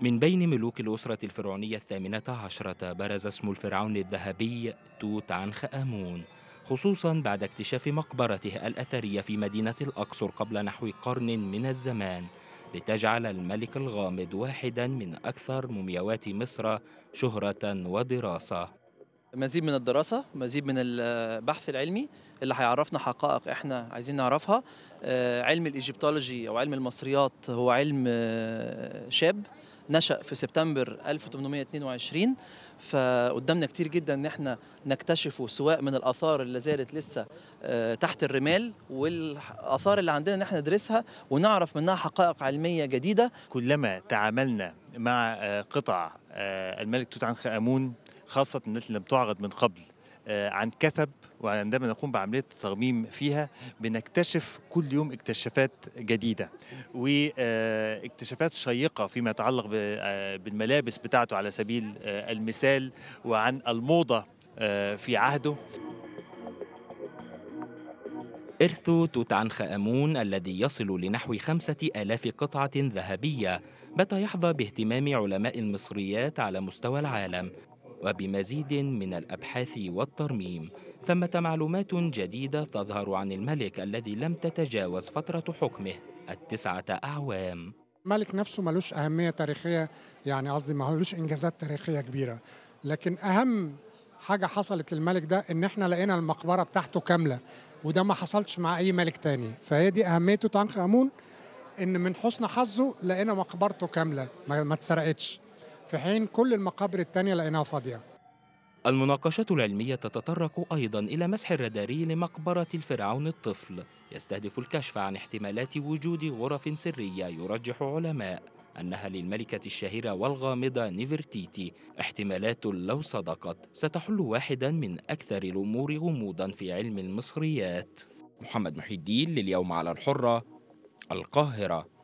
من بين ملوك الأسرة الفرعونية الثامنة عشرة برز اسم الفرعون الذهبي توت عنخ آمون خصوصا بعد اكتشاف مقبرته الأثرية في مدينة الأقصر قبل نحو قرن من الزمان لتجعل الملك الغامض واحدا من أكثر مومياوات مصر شهرة ودراسة مزيد من الدراسة مزيد من البحث العلمي اللي هيعرفنا حقائق احنا عايزين نعرفها آه، علم الايجيبتولوجي او علم المصريات هو علم آه، شاب نشأ في سبتمبر 1822 فقدامنا كتير جدا ان احنا نكتشفه سواء من الاثار اللي زالت لسه آه، تحت الرمال والاثار اللي عندنا ان احنا ندرسها ونعرف منها حقائق علميه جديده كلما تعاملنا مع آه، قطع آه، الملك توت عنخ امون خاصه الناس اللي بتعرض من قبل آه، عن كثب وعندما نقوم بعملية الترميم فيها بنكتشف كل يوم اكتشافات جديدة واكتشافات شيقة فيما يتعلق بالملابس بتاعته على سبيل المثال وعن الموضة في عهده إرث توت عنخ آمون الذي يصل لنحو خمسة آلاف قطعة ذهبية بات يحظى باهتمام علماء المصريات على مستوى العالم وبمزيد من الأبحاث والترميم ثمة معلومات جديدة تظهر عن الملك الذي لم تتجاوز فترة حكمه التسعة أعوام الملك نفسه ملوش أهمية تاريخية يعني قصدي ملوش إنجازات تاريخية كبيرة لكن أهم حاجة حصلت للملك ده إن إحنا لقينا المقبرة بتاعته كاملة وده ما حصلش مع أي ملك تاني فهي دي أهمية توت عنخ آمون إن من حسن حظه لقينا مقبرته كاملة ما اتسرقتش في حين كل المقابر الثانيه لقيناها فاضية المناقشة العلمية تتطرق أيضا إلى مسح الراداري لمقبرة الفرعون الطفل يستهدف الكشف عن احتمالات وجود غرف سرية يرجح علماء أنها للملكة الشهيرة والغامضة نيفرتيتي احتمالات لو صدقت ستحل واحدا من أكثر الأمور غموضا في علم المصريات محمد محيدين الدين لليوم على الحرة القاهرة